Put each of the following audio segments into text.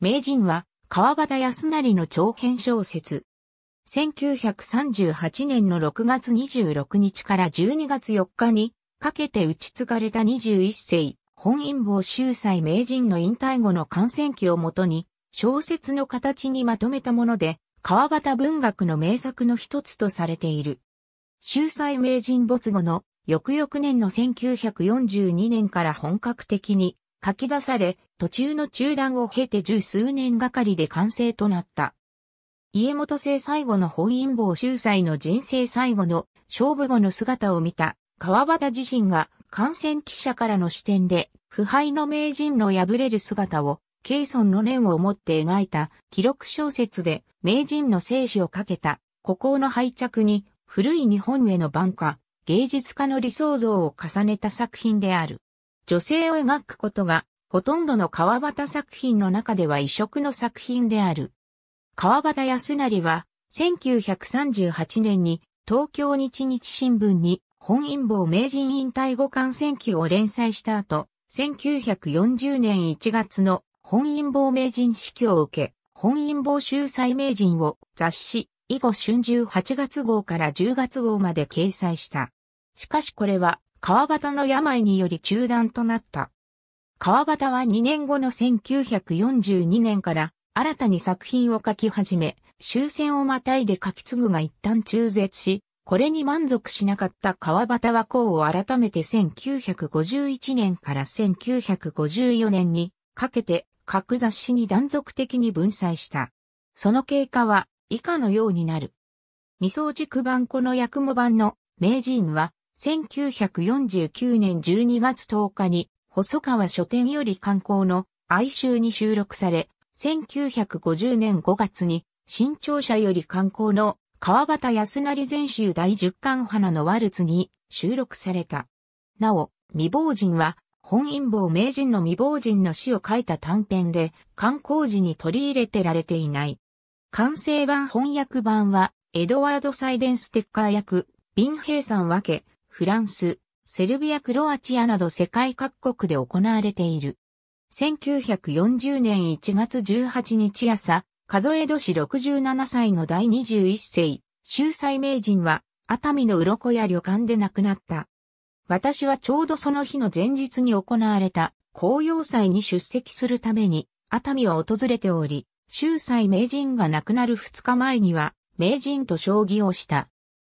名人は川端康成の長編小説。1938年の6月26日から12月4日にかけて打ち継がれた21世、本因坊秀才名人の引退後の感染期をもとに小説の形にまとめたもので、川端文学の名作の一つとされている。秀才名人没後の翌々年の1942年から本格的に書き出され、途中の中断を経て十数年がかりで完成となった。家元生最後の本因坊秀才の人生最後の勝負後の姿を見た川端自身が感染記者からの視点で腐敗の名人の破れる姿をケイソンの念を持って描いた記録小説で名人の生死をかけた孤高の廃着に古い日本への晩歌、芸術家の理想像を重ねた作品である。女性を描くことが、ほとんどの川端作品の中では異色の作品である。川端康成は、1938年に東京日日新聞に本因坊名人引退後感染記を連載した後、1940年1月の本因坊名人死去を受け、本因坊秀才名人を雑誌、以後春秋8月号から10月号まで掲載した。しかしこれは川端の病により中断となった。川端は2年後の1942年から新たに作品を書き始め、終戦をまたいで書き継ぐが一旦中絶し、これに満足しなかった川端はこうを改めて1951年から1954年にかけて各雑誌に断続的に分載した。その経過は以下のようになる。未曾熟版この役も版の名人は1949年12月10日に、細川書店より刊行の哀愁に収録され、1950年5月に、新潮社より刊行の川端康成全集第10巻花のワルツに収録された。なお、未亡人は、本因坊名人の未亡人の詩を書いた短編で、刊行時に取り入れてられていない。完成版翻訳版は、エドワード・サイデンステッカー役、ビンヘイさん分け、フランス、セルビア、クロアチアなど世界各国で行われている。1940年1月18日朝、数え年67歳の第21世、秀才名人は、熱海の鱗や旅館で亡くなった。私はちょうどその日の前日に行われた、紅葉祭に出席するために、熱海を訪れており、秀才名人が亡くなる2日前には、名人と将棋をした。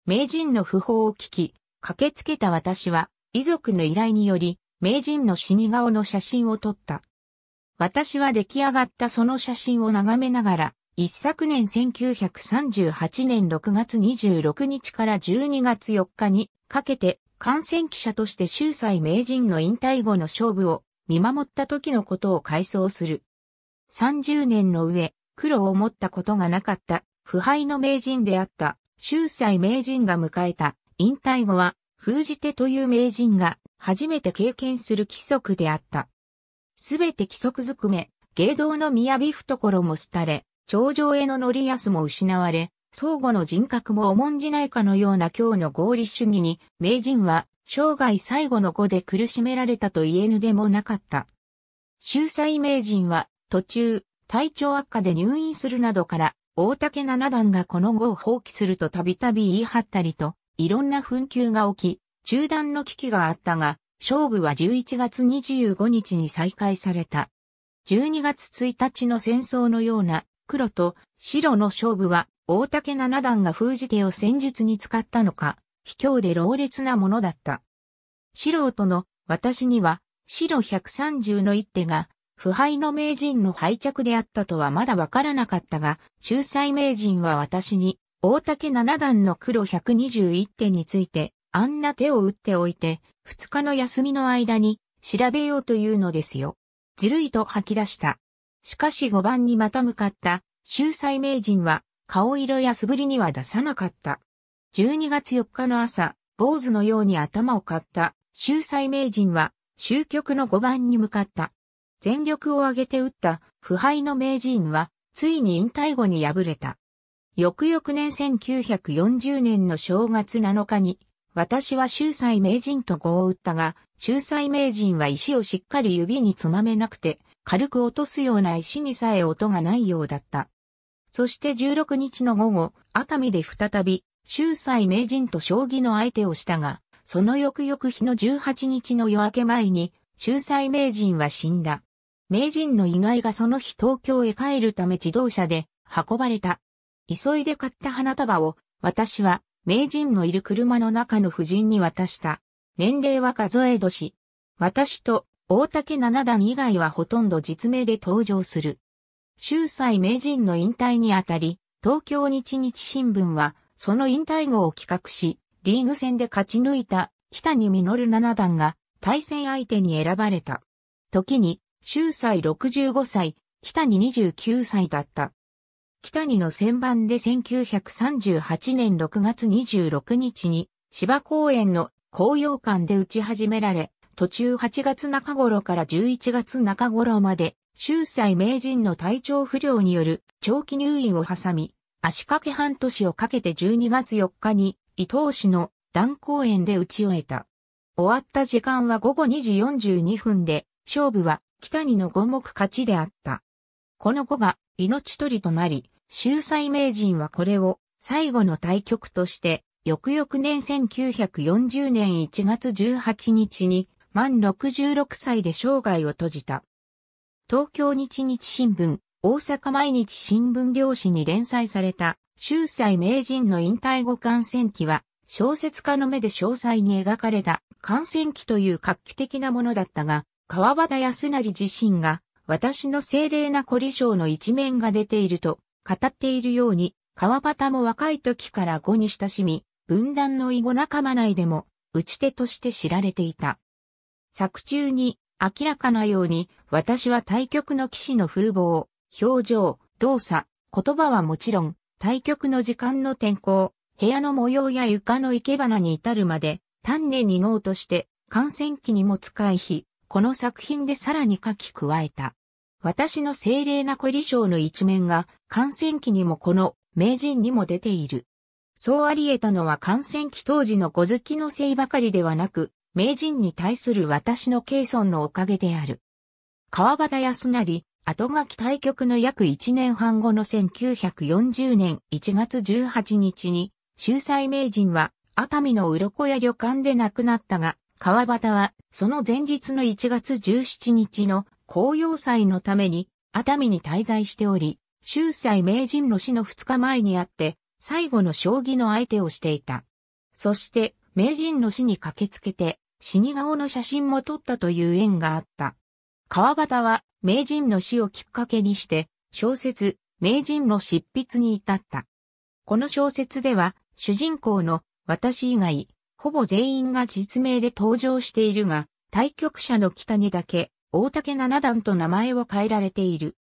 名人の訃報を聞き、駆けつけた私は、遺族の依頼により、名人の死に顔の写真を撮った。私は出来上がったその写真を眺めながら、一昨年1938年6月26日から12月4日にかけて、感染記者として秀才名人の引退後の勝負を見守った時のことを回想する。30年の上、苦労を持ったことがなかった、腐敗の名人であった、秀才名人が迎えた引退後は封じ手という名人が初めて経験する規則であった。すべて規則ずくめ、芸道の雅懐も廃れ、頂上への乗りやすも失われ、相互の人格も重んじないかのような今日の合理主義に、名人は生涯最後の後で苦しめられたと言えぬでもなかった。秀才名人は途中、体調悪化で入院するなどから、大竹七段がこの後を放棄するとたびたび言い張ったりと、いろんな紛糾が起き、中断の危機があったが、勝負は11月25日に再開された。12月1日の戦争のような黒と白の勝負は大竹七段が封じ手を戦術に使ったのか、卑怯で老烈なものだった。素人の私には白130の一手が腐敗の名人の敗着であったとはまだわからなかったが、秀才名人は私に大竹七段の黒121手について、あんな手を打っておいて、二日の休みの間に調べようというのですよ。ずるいと吐き出した。しかし5番にまた向かった、秀才名人は、顔色や素振りには出さなかった。12月4日の朝、坊主のように頭を買った、秀才名人は、終局の5番に向かった。全力を挙げて打った、腐敗の名人は、ついに引退後に敗れた。翌々年1940年の正月7日に、私は秀才名人と号を打ったが、秀才名人は石をしっかり指につまめなくて、軽く落とすような石にさえ音がないようだった。そして16日の午後、熱海で再び、秀才名人と将棋の相手をしたが、その翌々日の18日の夜明け前に、秀才名人は死んだ。名人の遺骸がその日東京へ帰るため自動車で運ばれた。急いで買った花束を、私は、名人のいる車の中の夫人に渡した。年齢は数え年。私と、大竹七段以外はほとんど実名で登場する。秀才名人の引退にあたり、東京日日新聞は、その引退後を企画し、リーグ戦で勝ち抜いた、北に実る七段が、対戦相手に選ばれた。時に、秀才65歳、北に29歳だった。北にの旋盤で1938年6月26日に芝公園の紅葉館で打ち始められ、途中8月中頃から11月中頃まで、秀才名人の体調不良による長期入院を挟み、足掛け半年をかけて12月4日に伊東市の段公園で打ち終えた。終わった時間は午後2時42分で、勝負は北にの五目勝ちであった。この子が命取りとなり、秀才名人はこれを最後の対局として、翌々年1940年1月18日に満66歳で生涯を閉じた。東京日日新聞、大阪毎日新聞漁師に連載された、秀才名人の引退後感染期は、小説家の目で詳細に描かれた感染期という画期的なものだったが、川端康成自身が私の精霊な凝り性の一面が出ていると語っているように、川端も若い時から語に親しみ、分断の囲碁仲間内でも、打ち手として知られていた。作中に、明らかなように、私は対局の騎士の風貌、表情、動作、言葉はもちろん、対局の時間の天候、部屋の模様や床の生け花に至るまで、丹念に脳として、感染期にも使い日、この作品でさらに書き加えた。私の精霊な小理性の一面が、感染期にもこの、名人にも出ている。そうあり得たのは感染期当時の小月のせいばかりではなく、名人に対する私の敬尊のおかげである。川端康成、後書き対局の約1年半後の1940年1月18日に、秀才名人は、熱海の鱗や旅館で亡くなったが、川端は、その前日の1月17日の紅葉祭のために熱海に滞在しており、秀才名人の死の2日前にあって、最後の将棋の相手をしていた。そして、名人の死に駆けつけて、死に顔の写真も撮ったという縁があった。川端は、名人の死をきっかけにして、小説、名人の執筆に至った。この小説では、主人公の私以外、ほぼ全員が実名で登場しているが、対局者の北にだけ、大竹七段と名前を変えられている。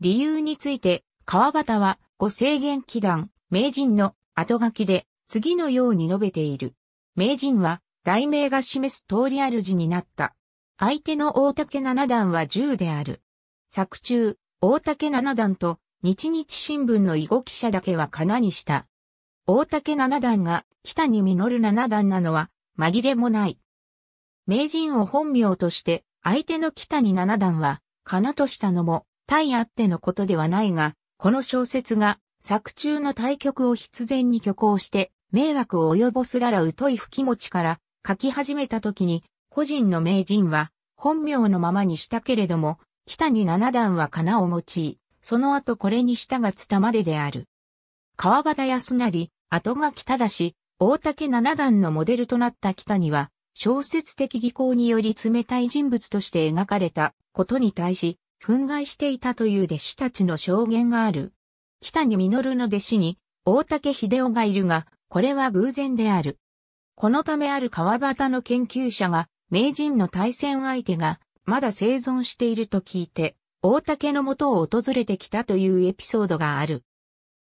理由について、川端は、ご制限祈願、名人の後書きで、次のように述べている。名人は、題名が示す通り主になった。相手の大竹七段は十である。作中、大竹七段と日日新聞の囲碁記者だけはかなにした。大竹七段が北に実る七段なのは紛れもない。名人を本名として相手の北に七段は、かなとしたのも、対あってのことではないが、この小説が、作中の対局を必然に虚構して、迷惑を及ぼすらら疎い吹き持ちから書き始めた時に、個人の名人は本名のままにしたけれども、北に七段はなを用い、その後これに従がつたまでである。川端康成、後が北だし、大竹七段のモデルとなった北には、小説的技巧により冷たい人物として描かれたことに対し、憤慨していたという弟子たちの証言がある。北に実の弟子に大竹秀夫がいるが、これは偶然である。このためある川端の研究者が、名人の対戦相手が、まだ生存していると聞いて、大竹の元を訪れてきたというエピソードがある。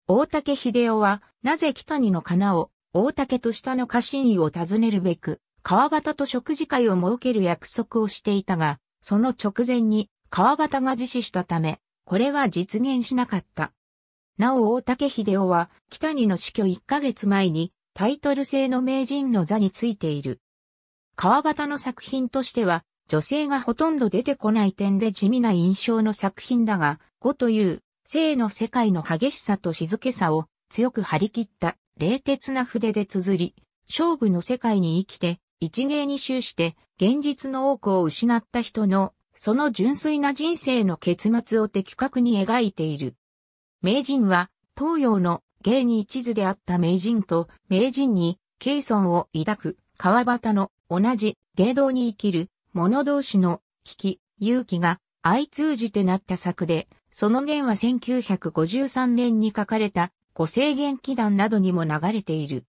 大竹秀夫は、なぜ北にのかなを、大竹と下の家臣を訪ねるべく、川端と食事会を設ける約束をしていたが、その直前に川端が自死したため、これは実現しなかった。なお大竹秀夫は、北にの死去1ヶ月前に、タイトル制の名人の座についている。川端の作品としては、女性がほとんど出てこない点で地味な印象の作品だが、語という、性の世界の激しさと静けさを強く張り切った、冷徹な筆で綴り、勝負の世界に生きて、一芸に終して、現実の多くを失った人の、その純粋な人生の結末を的確に描いている。名人は、東洋の芸に一途であった名人と、名人に、敬尊を抱く、川端の同じ芸道に生きる者同士の危機、勇気が相通じてなった作で、その言は1953年に書かれた五星元気団などにも流れている。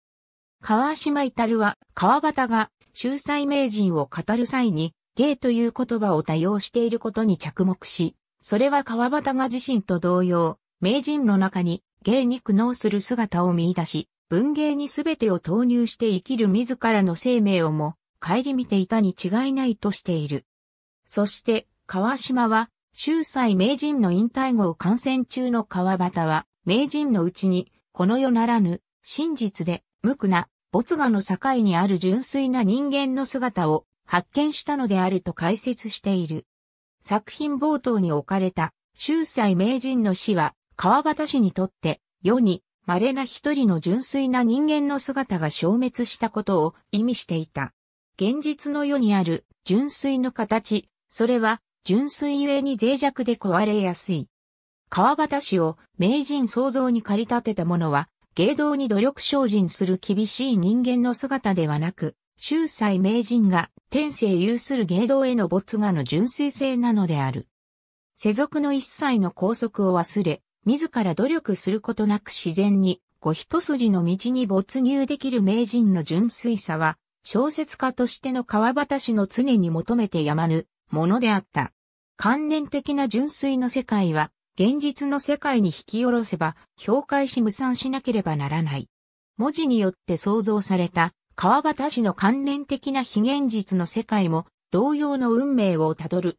川島至は、川端が、秀才名人を語る際に、芸という言葉を多用していることに着目し、それは川端が自身と同様、名人の中に芸に苦悩する姿を見出し、文芸に全てを投入して生きる自らの生命をも、顧みていたに違いないとしている。そして、川島は、秀才名人の引退後を感染中の川端は、名人のうちに、この世ならぬ、真実で、無垢な、没我の境にある純粋な人間の姿を発見したのであると解説している。作品冒頭に置かれた、秀才名人の死は、川端氏にとって、世に稀な一人の純粋な人間の姿が消滅したことを意味していた。現実の世にある純粋の形、それは純粋ゆえに脆弱で壊れやすい。川端氏を名人創造に駆り立てたものは芸道に努力精進する厳しい人間の姿ではなく、秀才名人が天性有する芸道への没我の純粋性なのである。世俗の一切の拘束を忘れ、自ら努力することなく自然に、ご一筋の道に没入できる名人の純粋さは、小説家としての川端氏の常に求めてやまぬものであった。観念的な純粋の世界は、現実の世界に引き下ろせば、評価し無産しなければならない。文字によって創造された、川端氏の関連的な非現実の世界も、同様の運命をたどる。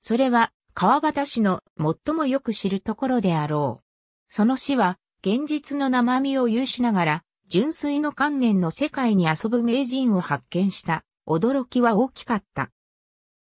それは、川端氏の最もよく知るところであろう。その死は、現実の生身を有しながら、純粋の観念の世界に遊ぶ名人を発見した、驚きは大きかった。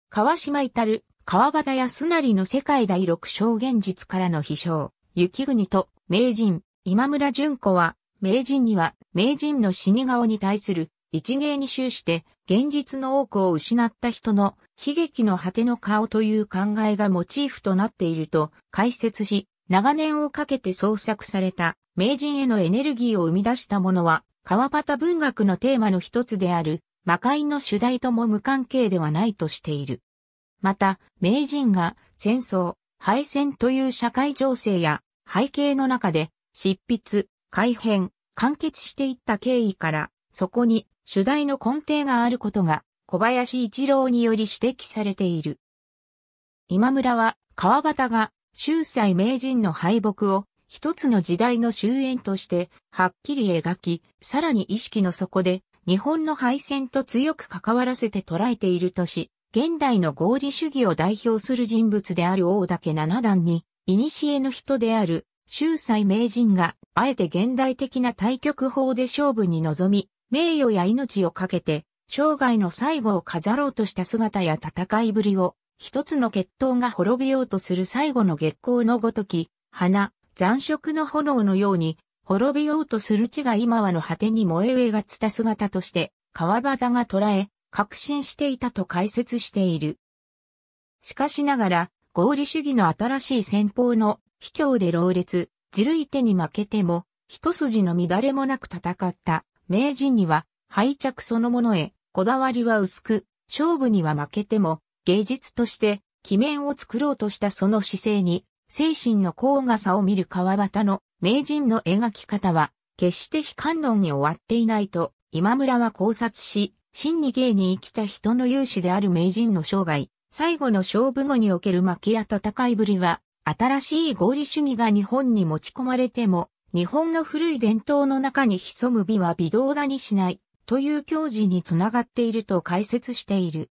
川島至る、川端康成の世界第六小現実からの秘書、雪国と名人、今村淳子は、名人には、名人の死に顔に対する、一芸に終して、現実の多くを失った人の、悲劇の果ての顔という考えがモチーフとなっていると解説し、長年をかけて創作された名人へのエネルギーを生み出したものは、川端文学のテーマの一つである、魔界の主題とも無関係ではないとしている。また、名人が戦争、敗戦という社会情勢や背景の中で執筆、改変、完結していった経緯から、そこに主題の根底があることが小林一郎により指摘されている。今村は川端が秀才名人の敗北を一つの時代の終焉としてはっきり描き、さらに意識の底で日本の敗戦と強く関わらせて捉えているとし、現代の合理主義を代表する人物である大岳七段に、古の人である、秀才名人が、あえて現代的な対局法で勝負に臨み、名誉や命をかけて、生涯の最後を飾ろうとした姿や戦いぶりを、一つの決闘が滅びようとする最後の月光のごとき、花、残色の炎のように、滅びようとする地が今はの果てに燃え上がった姿として、川端が捉え、確信していたと解説している。しかしながら、合理主義の新しい戦法の卑怯で老烈、ずるい手に負けても、一筋の乱れもなく戦った名人には、敗着そのものへ、こだわりは薄く、勝負には負けても、芸術として、鬼面を作ろうとしたその姿勢に、精神の高がさを見る川端の名人の描き方は、決して非観論に終わっていないと、今村は考察し、真に芸に生きた人の勇士である名人の生涯、最後の勝負後における負けや戦いぶりは、新しい合理主義が日本に持ち込まれても、日本の古い伝統の中に潜む美は微動だにしない、という教示につながっていると解説している。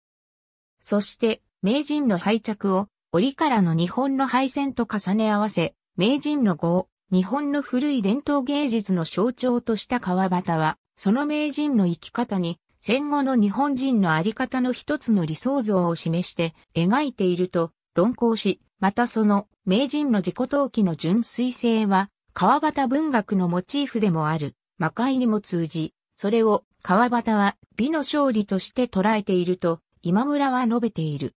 そして、名人の敗着を、折からの日本の敗戦と重ね合わせ、名人の語を、日本の古い伝統芸術の象徴とした川端は、その名人の生き方に、戦後の日本人のあり方の一つの理想像を示して描いていると論考し、またその名人の自己陶器の純粋性は川端文学のモチーフでもある魔界にも通じ、それを川端は美の勝利として捉えていると今村は述べている。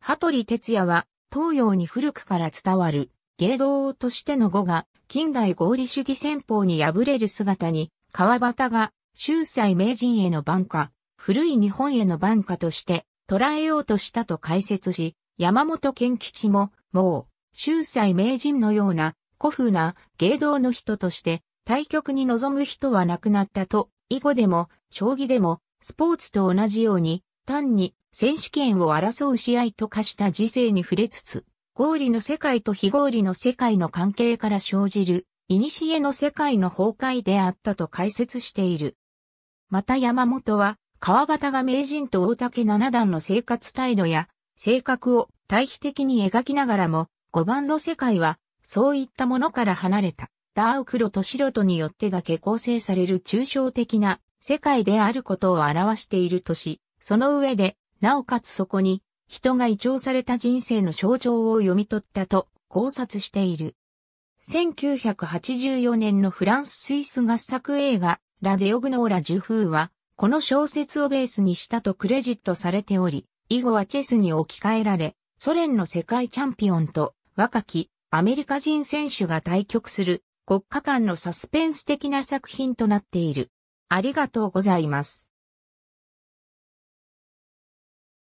羽鳥哲也は東洋に古くから伝わる芸道としての語が近代合理主義戦法に敗れる姿に川端が秀才名人への晩歌、古い日本への晩歌として捉えようとしたと解説し、山本健吉も、もう、秀才名人のような古風な芸道の人として対局に臨む人は亡くなったと、囲碁でも、将棋でも、スポーツと同じように、単に選手権を争う試合と化した時世に触れつつ、合理の世界と非合理の世界の関係から生じる、古の世界の崩壊であったと解説している。また山本は、川端が名人と大竹七段の生活態度や、性格を対比的に描きながらも、五番の世界は、そういったものから離れた、ダーウ黒と白とによってだけ構成される抽象的な世界であることを表しているとし、その上で、なおかつそこに、人が異常された人生の象徴を読み取ったと考察している。1984年のフランス・スイス合作映画、ラ・デオグノーラ・受風は、この小説をベースにしたとクレジットされており、以後はチェスに置き換えられ、ソ連の世界チャンピオンと若きアメリカ人選手が対局する国家間のサスペンス的な作品となっている。ありがとうございます。